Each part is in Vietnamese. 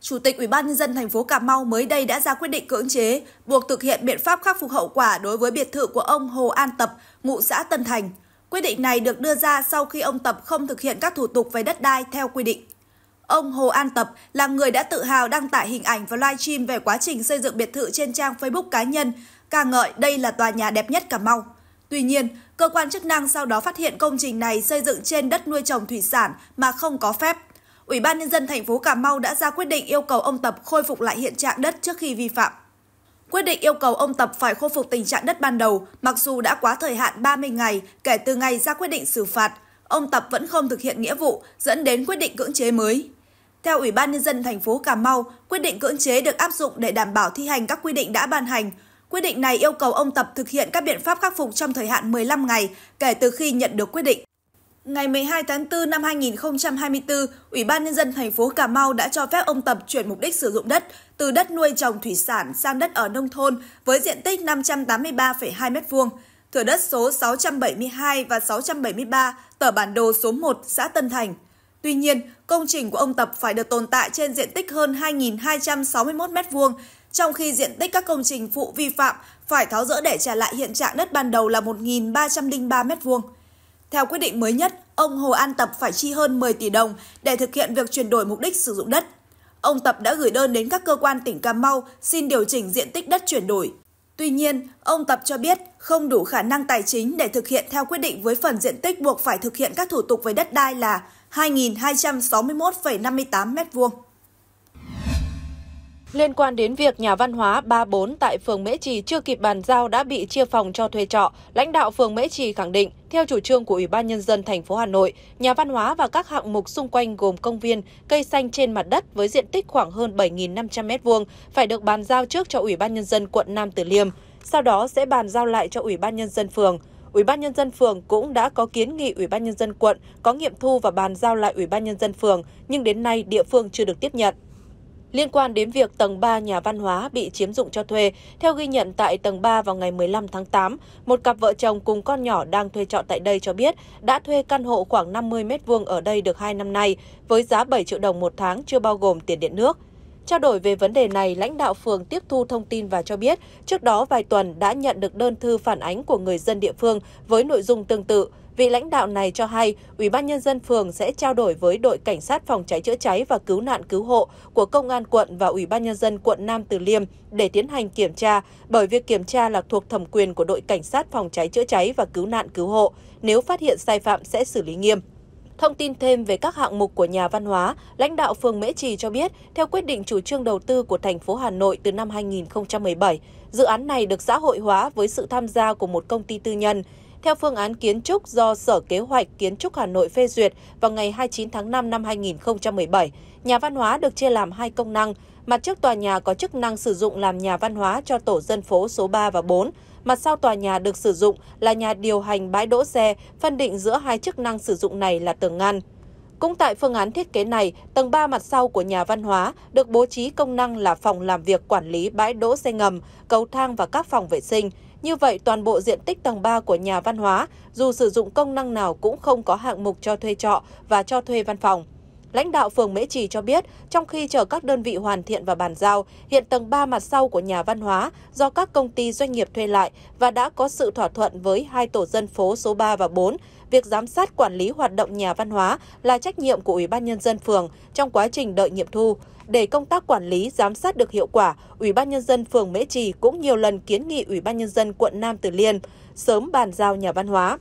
Chủ tịch Ủy ban nhân dân thành phố Cà Mau mới đây đã ra quyết định cưỡng chế buộc thực hiện biện pháp khắc phục hậu quả đối với biệt thự của ông Hồ An Tập, ngụ xã Tân Thành. Quyết định này được đưa ra sau khi ông Tập không thực hiện các thủ tục về đất đai theo quy định. Ông Hồ An Tập là người đã tự hào đăng tải hình ảnh và livestream về quá trình xây dựng biệt thự trên trang Facebook cá nhân, ca ngợi đây là tòa nhà đẹp nhất Cà Mau. Tuy nhiên, cơ quan chức năng sau đó phát hiện công trình này xây dựng trên đất nuôi trồng thủy sản mà không có phép. Ủy ban nhân dân thành phố Cà Mau đã ra quyết định yêu cầu ông Tập khôi phục lại hiện trạng đất trước khi vi phạm. Quyết định yêu cầu ông Tập phải khôi phục tình trạng đất ban đầu, mặc dù đã quá thời hạn 30 ngày kể từ ngày ra quyết định xử phạt, ông Tập vẫn không thực hiện nghĩa vụ, dẫn đến quyết định cưỡng chế mới. Theo Ủy ban nhân dân thành phố Cà Mau, quyết định cưỡng chế được áp dụng để đảm bảo thi hành các quy định đã ban hành. Quyết định này yêu cầu ông Tập thực hiện các biện pháp khắc phục trong thời hạn 15 ngày kể từ khi nhận được quyết định. Ngày 12 tháng 4 năm 2024, Ủy ban Nhân dân thành phố Cà Mau đã cho phép ông Tập chuyển mục đích sử dụng đất từ đất nuôi trồng thủy sản sang đất ở nông thôn với diện tích 583,2 m2, thửa đất số 672 và 673 tờ bản đồ số 1 xã Tân Thành. Tuy nhiên, công trình của ông Tập phải được tồn tại trên diện tích hơn 2.261 m2, trong khi diện tích các công trình phụ vi phạm phải tháo rỡ để trả lại hiện trạng đất ban đầu là 1.303 m2. Theo quyết định mới nhất, ông Hồ An Tập phải chi hơn 10 tỷ đồng để thực hiện việc chuyển đổi mục đích sử dụng đất. Ông Tập đã gửi đơn đến các cơ quan tỉnh Cà Mau xin điều chỉnh diện tích đất chuyển đổi. Tuy nhiên, ông Tập cho biết không đủ khả năng tài chính để thực hiện theo quyết định với phần diện tích buộc phải thực hiện các thủ tục với đất đai là 2.261,58 m2. Liên quan đến việc nhà văn hóa 34 tại phường Mễ Trì chưa kịp bàn giao đã bị chia phòng cho thuê trọ, lãnh đạo phường Mễ Trì khẳng định, theo chủ trương của Ủy ban nhân dân thành phố Hà Nội, nhà văn hóa và các hạng mục xung quanh gồm công viên, cây xanh trên mặt đất với diện tích khoảng hơn 7.500 m2 phải được bàn giao trước cho Ủy ban nhân dân quận Nam Từ Liêm, sau đó sẽ bàn giao lại cho Ủy ban nhân dân phường. Ủy ban nhân dân phường cũng đã có kiến nghị Ủy ban nhân dân quận có nghiệm thu và bàn giao lại Ủy ban nhân dân phường, nhưng đến nay địa phương chưa được tiếp nhận. Liên quan đến việc tầng 3 nhà văn hóa bị chiếm dụng cho thuê, theo ghi nhận tại tầng 3 vào ngày 15 tháng 8, một cặp vợ chồng cùng con nhỏ đang thuê trọ tại đây cho biết đã thuê căn hộ khoảng 50 m2 ở đây được 2 năm nay với giá 7 triệu đồng một tháng chưa bao gồm tiền điện nước. Trao đổi về vấn đề này, lãnh đạo phường tiếp thu thông tin và cho biết trước đó vài tuần đã nhận được đơn thư phản ánh của người dân địa phương với nội dung tương tự Vị lãnh đạo này cho hay, Ủy ban nhân dân phường sẽ trao đổi với đội cảnh sát phòng cháy chữa cháy và cứu nạn cứu hộ của công an quận và Ủy ban nhân dân quận Nam Từ Liêm để tiến hành kiểm tra, bởi việc kiểm tra là thuộc thẩm quyền của đội cảnh sát phòng cháy chữa cháy và cứu nạn cứu hộ. Nếu phát hiện sai phạm sẽ xử lý nghiêm. Thông tin thêm về các hạng mục của nhà văn hóa, lãnh đạo phường Mễ Trì cho biết, theo quyết định chủ trương đầu tư của thành phố Hà Nội từ năm 2017, dự án này được xã hội hóa với sự tham gia của một công ty tư nhân theo phương án kiến trúc do Sở Kế hoạch Kiến trúc Hà Nội phê duyệt vào ngày 29 tháng 5 năm 2017. Nhà văn hóa được chia làm hai công năng. Mặt trước tòa nhà có chức năng sử dụng làm nhà văn hóa cho tổ dân phố số 3 và 4. Mặt sau tòa nhà được sử dụng là nhà điều hành bãi đỗ xe, phân định giữa hai chức năng sử dụng này là tường ngăn. Cũng tại phương án thiết kế này, tầng 3 mặt sau của nhà văn hóa được bố trí công năng là phòng làm việc quản lý bãi đỗ xe ngầm, cầu thang và các phòng vệ sinh. Như vậy, toàn bộ diện tích tầng 3 của nhà văn hóa, dù sử dụng công năng nào cũng không có hạng mục cho thuê trọ và cho thuê văn phòng. Lãnh đạo phường Mễ Trì cho biết, trong khi chờ các đơn vị hoàn thiện và bàn giao, hiện tầng 3 mặt sau của nhà văn hóa do các công ty doanh nghiệp thuê lại và đã có sự thỏa thuận với hai tổ dân phố số 3 và 4. Việc giám sát quản lý hoạt động nhà văn hóa là trách nhiệm của Ủy ban Nhân dân phường trong quá trình đợi nghiệm thu. Để công tác quản lý, giám sát được hiệu quả, Ủy ban nhân dân phường Mễ Trì cũng nhiều lần kiến nghị Ủy ban nhân dân quận Nam Từ Liêm sớm bàn giao nhà văn hóa.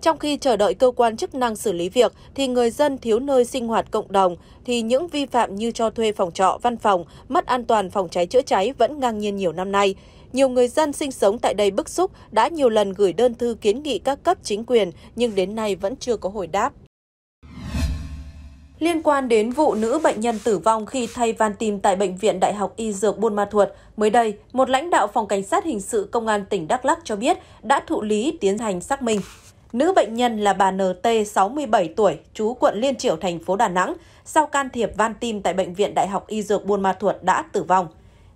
Trong khi chờ đợi cơ quan chức năng xử lý việc thì người dân thiếu nơi sinh hoạt cộng đồng thì những vi phạm như cho thuê phòng trọ, văn phòng, mất an toàn phòng cháy chữa cháy vẫn ngang nhiên nhiều năm nay. Nhiều người dân sinh sống tại đây bức xúc đã nhiều lần gửi đơn thư kiến nghị các cấp chính quyền nhưng đến nay vẫn chưa có hồi đáp. Liên quan đến vụ nữ bệnh nhân tử vong khi thay van tim tại Bệnh viện Đại học Y Dược Buôn Ma Thuột, mới đây, một lãnh đạo Phòng Cảnh sát Hình sự Công an tỉnh Đắk Lắc cho biết đã thụ lý tiến hành xác minh. Nữ bệnh nhân là bà NT, 67 tuổi, trú quận Liên Triểu, thành phố Đà Nẵng, sau can thiệp van tim tại Bệnh viện Đại học Y Dược Buôn Ma Thuột đã tử vong.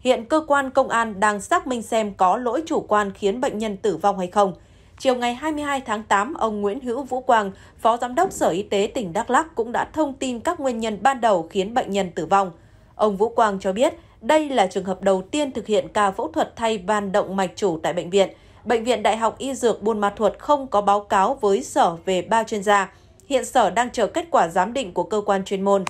Hiện cơ quan công an đang xác minh xem có lỗi chủ quan khiến bệnh nhân tử vong hay không – Chiều ngày 22 tháng 8, ông Nguyễn Hữu Vũ Quang, Phó Giám đốc Sở Y tế tỉnh Đắk Lắc cũng đã thông tin các nguyên nhân ban đầu khiến bệnh nhân tử vong. Ông Vũ Quang cho biết, đây là trường hợp đầu tiên thực hiện ca phẫu thuật thay van động mạch chủ tại bệnh viện. Bệnh viện Đại học Y Dược Buôn Ma Thuột không có báo cáo với Sở về ba chuyên gia. Hiện Sở đang chờ kết quả giám định của cơ quan chuyên môn.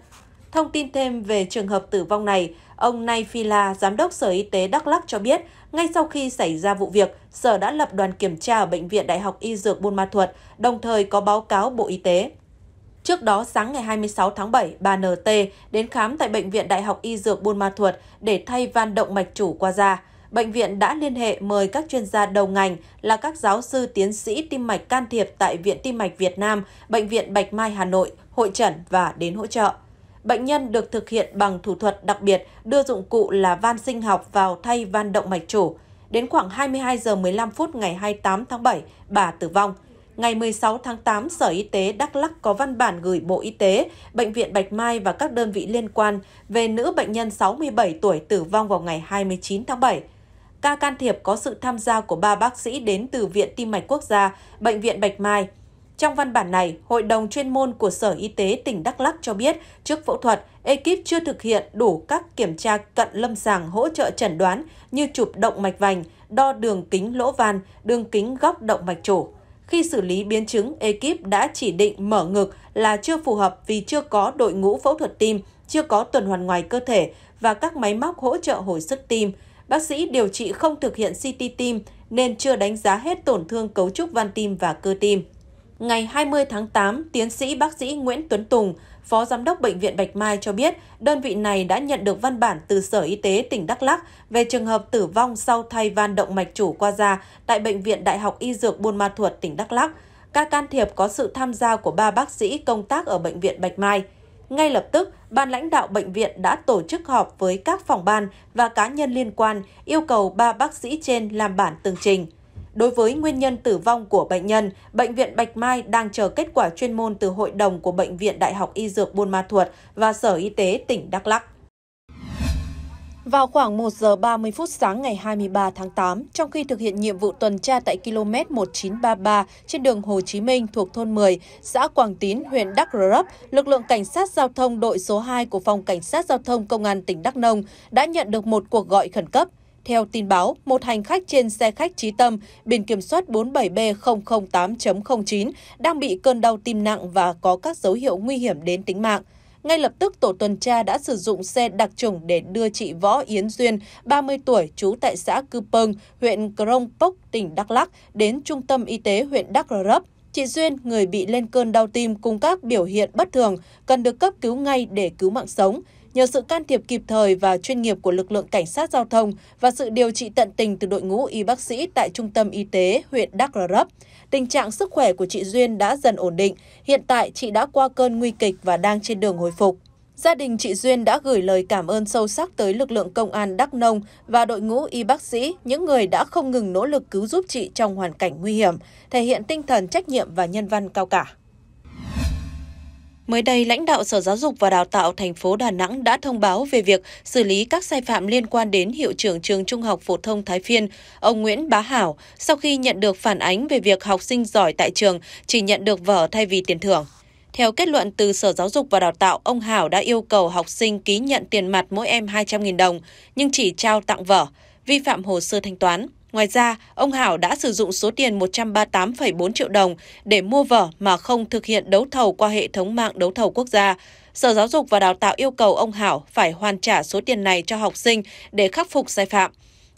Thông tin thêm về trường hợp tử vong này, ông Nay Phila, Giám đốc Sở Y tế Đắk Lắc cho biết, ngay sau khi xảy ra vụ việc, Sở đã lập đoàn kiểm tra ở Bệnh viện Đại học Y Dược Buôn Ma Thuột, đồng thời có báo cáo Bộ Y tế. Trước đó, sáng ngày 26 tháng 7, bà NT đến khám tại Bệnh viện Đại học Y Dược Buôn Ma Thuột để thay van động mạch chủ qua da. Bệnh viện đã liên hệ mời các chuyên gia đầu ngành là các giáo sư tiến sĩ tim mạch can thiệp tại Viện Tim mạch Việt Nam, Bệnh viện Bạch Mai Hà Nội, hội trần và đến hỗ trợ. Bệnh nhân được thực hiện bằng thủ thuật đặc biệt đưa dụng cụ là van sinh học vào thay van động mạch chủ. Đến khoảng 22 giờ 15 phút ngày 28 tháng 7, bà tử vong. Ngày 16 tháng 8, Sở Y tế Đắk Lắc có văn bản gửi Bộ Y tế, Bệnh viện Bạch Mai và các đơn vị liên quan về nữ bệnh nhân 67 tuổi tử vong vào ngày 29 tháng 7. Ca can thiệp có sự tham gia của ba bác sĩ đến từ Viện Tim mạch Quốc gia, Bệnh viện Bạch Mai, trong văn bản này, Hội đồng chuyên môn của Sở Y tế tỉnh Đắk Lắc cho biết, trước phẫu thuật, ekip chưa thực hiện đủ các kiểm tra cận lâm sàng hỗ trợ chẩn đoán như chụp động mạch vành, đo đường kính lỗ van, đường kính góc động mạch chủ. Khi xử lý biến chứng, ekip đã chỉ định mở ngực là chưa phù hợp vì chưa có đội ngũ phẫu thuật tim, chưa có tuần hoàn ngoài cơ thể và các máy móc hỗ trợ hồi sức tim. Bác sĩ điều trị không thực hiện CT tim nên chưa đánh giá hết tổn thương cấu trúc van tim và cơ tim. Ngày 20 tháng 8, tiến sĩ bác sĩ Nguyễn Tuấn Tùng, Phó Giám đốc Bệnh viện Bạch Mai cho biết đơn vị này đã nhận được văn bản từ Sở Y tế tỉnh Đắk Lắc về trường hợp tử vong sau thay van động mạch chủ qua da tại Bệnh viện Đại học Y Dược Buôn Ma Thuột, tỉnh Đắk Lắc. Ca can thiệp có sự tham gia của ba bác sĩ công tác ở Bệnh viện Bạch Mai. Ngay lập tức, ban lãnh đạo bệnh viện đã tổ chức họp với các phòng ban và cá nhân liên quan yêu cầu ba bác sĩ trên làm bản tường trình – Đối với nguyên nhân tử vong của bệnh nhân, Bệnh viện Bạch Mai đang chờ kết quả chuyên môn từ Hội đồng của Bệnh viện Đại học Y Dược Buôn Ma Thuột và Sở Y tế tỉnh Đắk Lắk. Vào khoảng 1 giờ 30 phút sáng ngày 23 tháng 8, trong khi thực hiện nhiệm vụ tuần tra tại km 1933 trên đường Hồ Chí Minh thuộc thôn 10, xã Quảng Tín, huyện Đắk Rấp, lực lượng cảnh sát giao thông đội số 2 của phòng cảnh sát giao thông công an tỉnh Đắk Nông đã nhận được một cuộc gọi khẩn cấp. Theo tin báo, một hành khách trên xe khách Trí Tâm biển kiểm soát 47B008.09 đang bị cơn đau tim nặng và có các dấu hiệu nguy hiểm đến tính mạng. Ngay lập tức, tổ tuần tra đã sử dụng xe đặc trùng để đưa chị Võ Yến Duyên, 30 tuổi, trú tại xã Cư Pâng, huyện Krông Pốc, tỉnh Đắk Lắc, đến Trung tâm Y tế huyện Đắk Rơ Rấp. Chị Duyên, người bị lên cơn đau tim cùng các biểu hiện bất thường, cần được cấp cứu ngay để cứu mạng sống nhờ sự can thiệp kịp thời và chuyên nghiệp của lực lượng cảnh sát giao thông và sự điều trị tận tình từ đội ngũ y bác sĩ tại Trung tâm Y tế huyện Đắk Rơ Rấp, tình trạng sức khỏe của chị Duyên đã dần ổn định. Hiện tại, chị đã qua cơn nguy kịch và đang trên đường hồi phục. Gia đình chị Duyên đã gửi lời cảm ơn sâu sắc tới lực lượng công an Đắk Nông và đội ngũ y bác sĩ, những người đã không ngừng nỗ lực cứu giúp chị trong hoàn cảnh nguy hiểm, thể hiện tinh thần trách nhiệm và nhân văn cao cả. Mới đây, lãnh đạo Sở Giáo dục và Đào tạo thành phố Đà Nẵng đã thông báo về việc xử lý các sai phạm liên quan đến hiệu trưởng trường Trung học phổ thông Thái Phiên, ông Nguyễn Bá Hảo, sau khi nhận được phản ánh về việc học sinh giỏi tại trường chỉ nhận được vở thay vì tiền thưởng. Theo kết luận từ Sở Giáo dục và Đào tạo, ông Hảo đã yêu cầu học sinh ký nhận tiền mặt mỗi em 200.000 đồng, nhưng chỉ trao tặng vở, vi phạm hồ sơ thanh toán. Ngoài ra, ông Hảo đã sử dụng số tiền 138,4 triệu đồng để mua vở mà không thực hiện đấu thầu qua hệ thống mạng đấu thầu quốc gia. Sở Giáo dục và Đào tạo yêu cầu ông Hảo phải hoàn trả số tiền này cho học sinh để khắc phục sai phạm.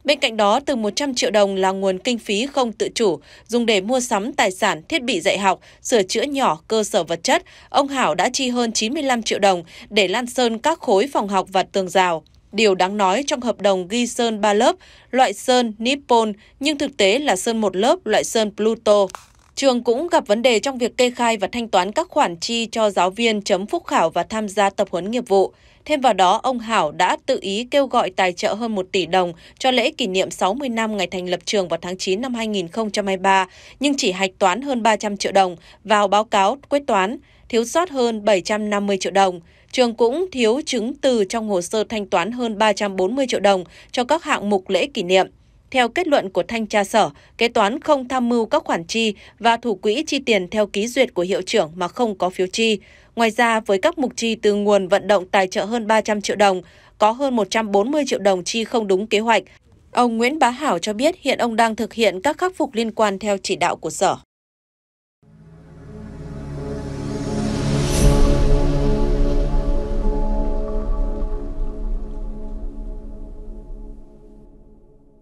Bên cạnh đó, từ 100 triệu đồng là nguồn kinh phí không tự chủ, dùng để mua sắm tài sản, thiết bị dạy học, sửa chữa nhỏ, cơ sở vật chất, ông Hảo đã chi hơn 95 triệu đồng để lan sơn các khối phòng học và tường rào. Điều đáng nói trong hợp đồng ghi sơn 3 lớp, loại sơn Nippon nhưng thực tế là sơn một lớp loại sơn Pluto. Trường cũng gặp vấn đề trong việc kê khai và thanh toán các khoản chi cho giáo viên chấm phúc khảo và tham gia tập huấn nghiệp vụ. Thêm vào đó, ông Hảo đã tự ý kêu gọi tài trợ hơn 1 tỷ đồng cho lễ kỷ niệm 60 năm ngày thành lập trường vào tháng 9 năm 2023, nhưng chỉ hạch toán hơn 300 triệu đồng vào báo cáo quyết toán thiếu sót hơn 750 triệu đồng. Trường cũng thiếu chứng từ trong hồ sơ thanh toán hơn 340 triệu đồng cho các hạng mục lễ kỷ niệm. Theo kết luận của thanh tra sở, kế toán không tham mưu các khoản chi và thủ quỹ chi tiền theo ký duyệt của hiệu trưởng mà không có phiếu chi. Ngoài ra, với các mục chi từ nguồn vận động tài trợ hơn 300 triệu đồng, có hơn 140 triệu đồng chi không đúng kế hoạch. Ông Nguyễn Bá Hảo cho biết hiện ông đang thực hiện các khắc phục liên quan theo chỉ đạo của sở.